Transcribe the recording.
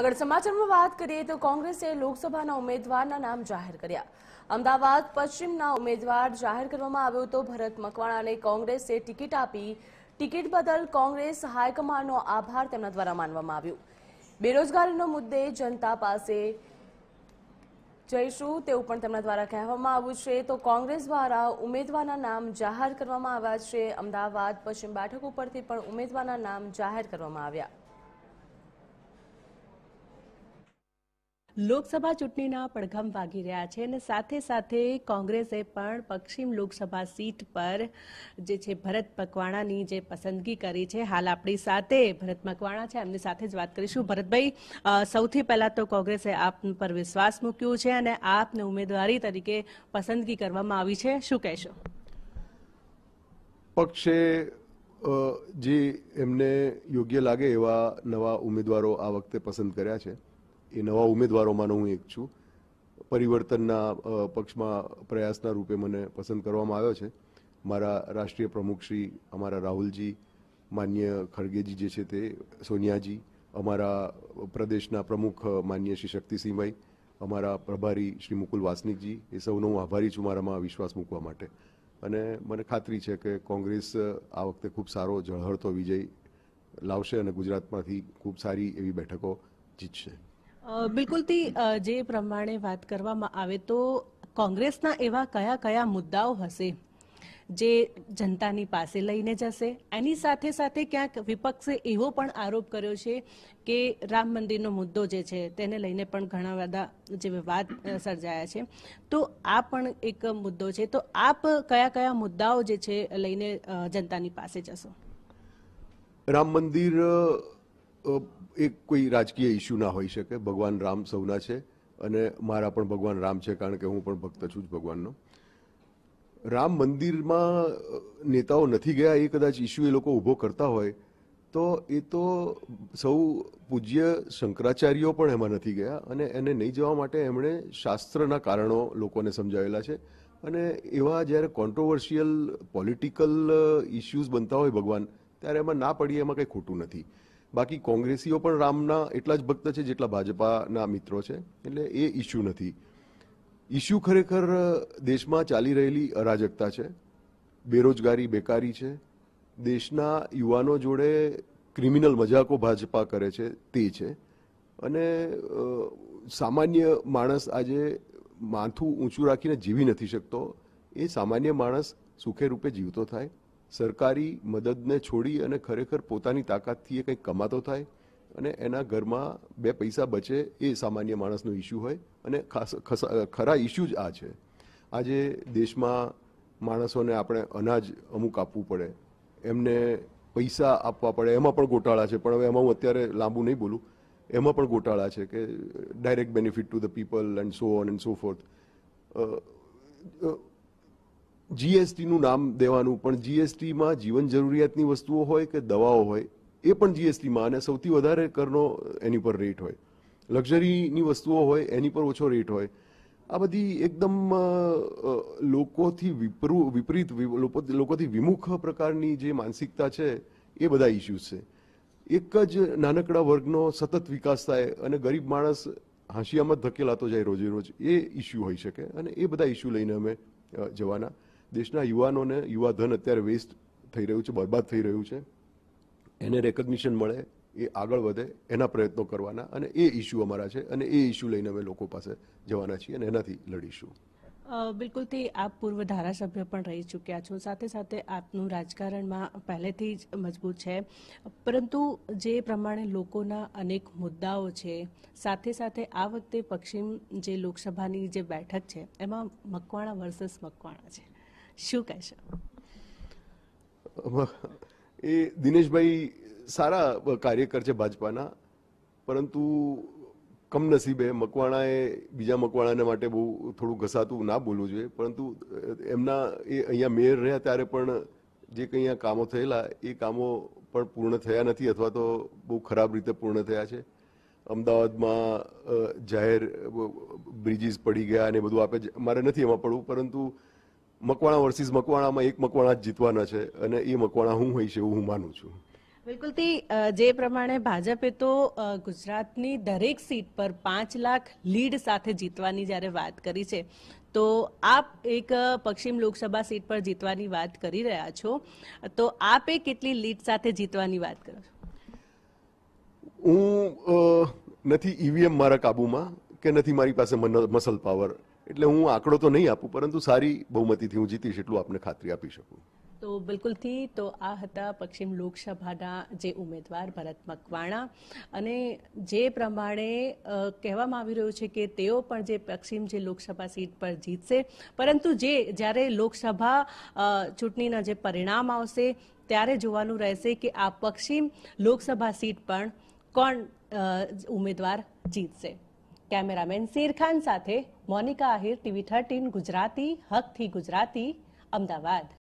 આગળ સમાચારમાં વાત કરીએ તો કોંગ્રેસે લોકસભાના ઉમેદવારના નામ જાહેર કર્યા અમદાવાદ પશ્ચિમના ઉમેદવાર જાહેર કરવામાં આવ્યો તો ભરત મકવાણાને કોંગ્રેસે ટિકિટ આપી ટિકિટ બદલ કોંગ્રેસ હાઈકમાન્ડનો આભાર તેમના દ્વારા માનવામાં આવ્યો બેરોજગારીનો મુદ્દે જનતા પાસે જઈશું તેવું પણ તેમના દ્વારા કહેવામાં આવ્યું છે તો કોંગ્રેસ દ્વારા ઉમેદવારના નામ જાહેર કરવામાં આવ્યા છે અમદાવાદ પશ્ચિમ બેઠક ઉપરથી પણ ઉમેદવારના નામ જાહેર કરવામાં આવ્યા લોકસભા ચૂંટણીના પડઘમ વાગી રહ્યા છે અને સાથે સાથે કોંગ્રેસે પણ પશ્ચિમ લોકસભા સીટ પર જે છે ભરત મકવાણાની જે પસંદગી કરી છે હાલ આપણી સાથે ભરત મકવાણા છે એમની સાથે જ વાત કરીશું ભરતભાઈ સૌથી પહેલાં તો કોંગ્રેસે આપ પર વિશ્વાસ મૂક્યો છે અને આપને ઉમેદવારી તરીકે પસંદગી કરવામાં આવી છે શું કહેશો પક્ષે જે એમને યોગ્ય લાગે એવા નવા ઉમેદવારો આ વખતે પસંદ કર્યા છે એ નવા ઉમેદવારોમાંનો હું એક છું પરિવર્તનના પક્ષમાં પ્રયાસના રૂપે મને પસંદ કરવામાં આવ્યો છે મારા રાષ્ટ્રીય પ્રમુખ શ્રી અમારા રાહુલજી માન્ય ખડગેજી જે છે તે સોનિયાજી અમારા પ્રદેશના પ્રમુખ માન્ય શ્રી શક્તિસિંહભાઈ અમારા પ્રભારી શ્રી મુકુલ વાસનિકજી એ સૌનો હું આભારી છું મારામાં વિશ્વાસ મૂકવા માટે અને મને ખાતરી છે કે કોંગ્રેસ આ વખતે ખૂબ સારો ઝળહળતો વિજય લાવશે અને ગુજરાતમાંથી ખૂબ સારી એવી બેઠકો જીતશે બિલકુલથી જે પ્રમાણે વાત કરવામાં આવે તો કોંગ્રેસના એવા કયા કયા મુદ્દાઓ હશે જે જનતાની પાસે લઈને જશે એની સાથે સાથે ક્યાંક વિપક્ષે એવો પણ આરોપ કર્યો છે કે રામ મંદિરનો મુદ્દો જે છે તેને લઈને પણ ઘણા બધા જે વિવાદ સર્જાયા છે તો આ પણ એક મુદ્દો છે તો આપ કયા કયા મુદ્દાઓ જે છે લઈને જનતાની પાસે જશો રામ મંદિર એ કોઈ રાજકીય ઇસ્યુ ના હોઈ શકે ભગવાન રામ સૌના છે અને મારા પણ ભગવાન રામ છે કારણ કે હું પણ ભક્ત છું જ ભગવાનનો રામ મંદિરમાં નેતાઓ નથી ગયા એ કદાચ ઇસ્યુ એ લોકો ઊભો કરતા હોય તો એ તો સૌ પૂજ્ય શંકરાચાર્યો પણ એમાં નથી ગયા અને એને નહીં જવા માટે એમણે શાસ્ત્રના કારણો લોકોને સમજાવેલા છે અને એવા જ્યારે કોન્ટ્રોવર્શિયલ પોલિટિકલ ઇસ્યુઝ બનતા હોય ભગવાન ત્યારે એમાં ના પડીએ એમાં કંઈ ખોટું નથી બાકી કોંગ્રેસીઓ પણ રામના એટલા જ ભક્ત છે જેટલા ભાજપાના મિત્રો છે એટલે એ ઇસ્યુ નથી ઇસ્યુ ખરેખર દેશમાં ચાલી રહેલી અરાજકતા છે બેરોજગારી બેકારી છે દેશના યુવાનો જોડે ક્રિમિનલ મજાકો ભાજપા કરે છે તે છે અને સામાન્ય માણસ આજે માથું ઊંચું રાખીને જીવી નથી શકતો એ સામાન્ય માણસ સુખે રૂપે જીવતો થાય સરકારી મદદને છોડી અને ખરેખર પોતાની તાકાતથી એ કંઈક કમાતો થાય અને એના ઘરમાં બે પૈસા બચે એ સામાન્ય માણસનો ઇસ્યુ હોય અને ખાસ ખરા ઇસ્યુ જ આ છે આજે દેશમાં માણસોને આપણે અનાજ અમુક આપવું પડે એમને પૈસા આપવા પડે એમાં પણ ગોટાળા છે પણ હવે એમાં હું અત્યારે લાંબુ નહીં બોલું એમાં પણ ગોટાળા છે કે direct benefit to the people and so on and so forth જીએસટીનું નામ દેવાનું પણ જીએસટીમાં જીવન જરૂરિયાતની વસ્તુઓ હોય કે દવાઓ હોય એ પણ જીએસટીમાં અને સૌથી વધારે કરનો એની પર રેટ હોય લક્ઝરીની વસ્તુઓ હોય એની પર ઓછો રેટ હોય આ બધી એકદમ લોકોથી વિપરીત લોકોથી વિમુખ પ્રકારની જે માનસિકતા છે એ બધા ઇસ્યુઝ છે એક જ નાનકડા વર્ગનો સતત વિકાસ થાય અને ગરીબ માણસ હાંસિયામાં ધકેલાતો જાય રોજે રોજ એ ઇસ્યુ હોઈ શકે અને એ બધા ઇસ્યુ લઈને અમે જવાના દેશના યુવાનોને યુવાધન અત્યારે વેસ્ટ થઈ રહ્યું છે બરબાદ થઈ રહ્યું છે એને રેકગ્નિશન મળે એ આગળ વધે એના પ્રયત્નો કરવાના અને એ ઇસ્યુ અમારા છે અને એ ઇસ્યુ લઈને અમે લોકો પાસે જવાના છીએ અને એનાથી લડીશું બિલકુલ તે આપ પૂર્વ ધારાસભ્ય પણ રહી ચૂક્યા છો સાથે સાથે આપનું રાજકારણમાં પહેલેથી જ મજબૂત છે પરંતુ જે પ્રમાણે લોકોના અનેક મુદ્દાઓ છે સાથે સાથે આ વખતે પશ્ચિમ જે લોકસભાની જે બેઠક છે એમાં મકવાણા વર્સસ મકવાણા છે શું કહેશો એ દિનેશભાઈ સારા કાર્યકર છે ભાજપાના પરંતુ કમનસીબે મકવાણાએ બીજા મકવાણાને માટે બહુ થોડું ઘસાતું ના બોલવું જોઈએ પરંતુ એમના એ અહીંયા મેયર રહ્યા ત્યારે પણ જે કંઈ અહીંયા કામો થયેલા એ કામો પણ પૂર્ણ થયા નથી અથવા તો બહુ ખરાબ રીતે પૂર્ણ થયા છે અમદાવાદમાં જાહેર બ્રિજીસ પડી ગયા અને બધું આપે મારે નથી એમાં પડવું પરંતુ મકવાણા વર્સિસ મકવાણામાં એક મકવાણા જ જીતવાના છે અને એ મકવાણા હું હોઈશ એવું હું માનું છું બિલકુલ જે પ્રમાણે ભાજપે તો ગુજરાતની દરેક સીટ પર પાંચ લાખ લીડ સાથે જીતવાની જ્યારે વાત કરી છે તો આપ એક પશ્ચિમ લોકસભા સીટ પર જીતવાની વાત કરી રહ્યા છો તો આપે કેટલી લીડ સાથે જીતવાની વાત કરો છો હું નથી ઈવીએમ મારા કાબુમાં કે નથી મારી પાસે મસલ પાવર એટલે હું આંકડો તો નહીં આપું પરંતુ સારી બહુમતીથી હું જીતીશ એટલું આપને ખાતરી આપી શકું તો બિલકુલથી તો આ હતા પશ્ચિમ લોકસભાના જે ઉમેદવાર ભરત મકવાણા અને જે પ્રમાણે કહેવામાં આવી રહ્યું છે કે તેઓ પણ જે પશ્ચિમ જે લોકસભા સીટ પર જીતશે પરંતુ જે જ્યારે લોકસભા ચૂંટણીના જે પરિણામ આવશે ત્યારે જોવાનું રહેશે કે આ પશ્ચિમ લોકસભા સીટ પણ કોણ ઉમેદવાર જીતશે કેમેરામેન શેર ખાન સાથે મોનિકા આહિર ટીવી થર્ટીન ગુજરાતી હકથી ગુજરાતી અમદાવાદ